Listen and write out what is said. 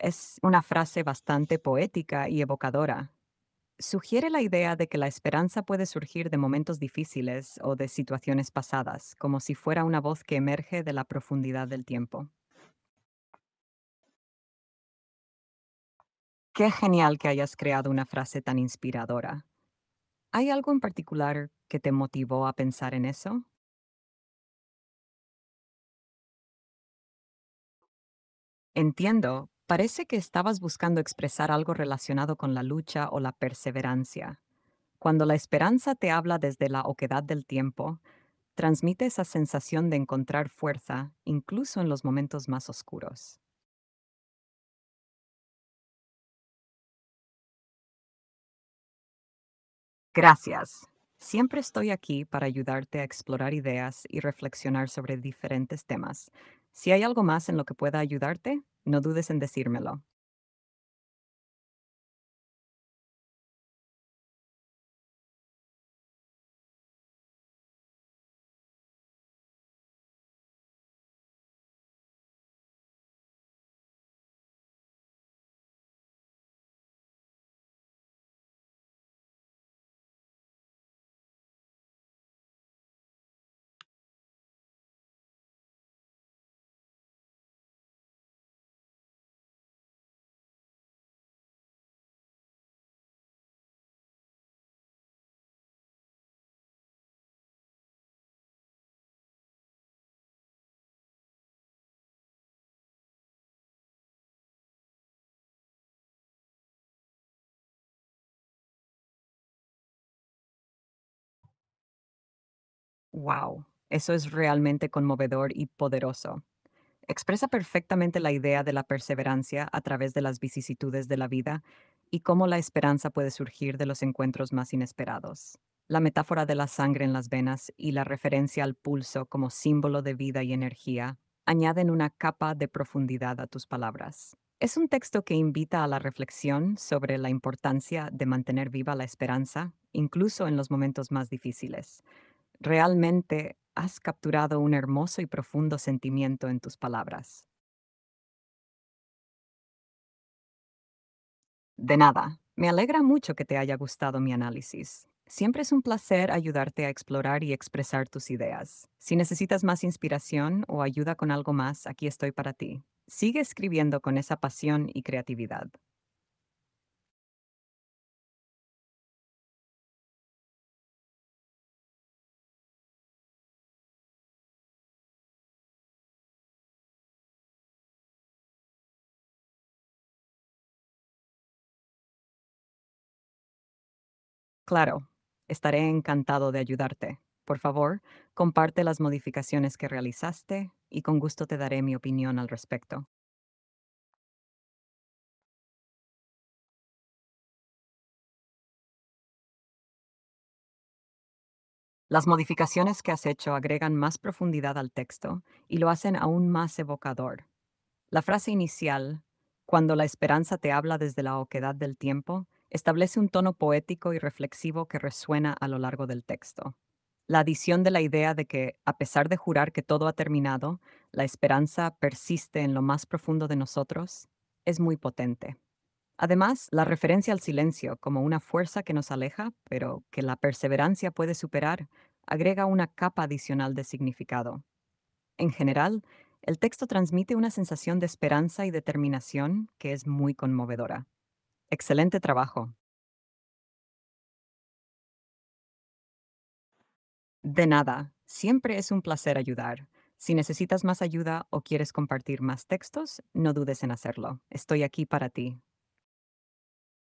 Es una frase bastante poética y evocadora. Sugiere la idea de que la esperanza puede surgir de momentos difíciles o de situaciones pasadas, como si fuera una voz que emerge de la profundidad del tiempo. Qué genial que hayas creado una frase tan inspiradora. ¿Hay algo en particular que te motivó a pensar en eso? Entiendo Parece que estabas buscando expresar algo relacionado con la lucha o la perseverancia. Cuando la esperanza te habla desde la oquedad del tiempo, transmite esa sensación de encontrar fuerza incluso en los momentos más oscuros. Gracias. Siempre estoy aquí para ayudarte a explorar ideas y reflexionar sobre diferentes temas. Si hay algo más en lo que pueda ayudarte, no dudes en decírmelo. Wow, eso es realmente conmovedor y poderoso. Expresa perfectamente la idea de la perseverancia a través de las vicisitudes de la vida y cómo la esperanza puede surgir de los encuentros más inesperados. La metáfora de la sangre en las venas y la referencia al pulso como símbolo de vida y energía añaden una capa de profundidad a tus palabras. Es un texto que invita a la reflexión sobre la importancia de mantener viva la esperanza, incluso en los momentos más difíciles. Realmente has capturado un hermoso y profundo sentimiento en tus palabras. De nada, me alegra mucho que te haya gustado mi análisis. Siempre es un placer ayudarte a explorar y expresar tus ideas. Si necesitas más inspiración o ayuda con algo más, aquí estoy para ti. Sigue escribiendo con esa pasión y creatividad. Claro, estaré encantado de ayudarte. Por favor, comparte las modificaciones que realizaste y con gusto te daré mi opinión al respecto. Las modificaciones que has hecho agregan más profundidad al texto y lo hacen aún más evocador. La frase inicial, cuando la esperanza te habla desde la oquedad del tiempo, establece un tono poético y reflexivo que resuena a lo largo del texto. La adición de la idea de que, a pesar de jurar que todo ha terminado, la esperanza persiste en lo más profundo de nosotros, es muy potente. Además, la referencia al silencio como una fuerza que nos aleja, pero que la perseverancia puede superar, agrega una capa adicional de significado. En general, el texto transmite una sensación de esperanza y determinación que es muy conmovedora. Excelente trabajo. De nada, siempre es un placer ayudar. Si necesitas más ayuda o quieres compartir más textos, no dudes en hacerlo. Estoy aquí para ti.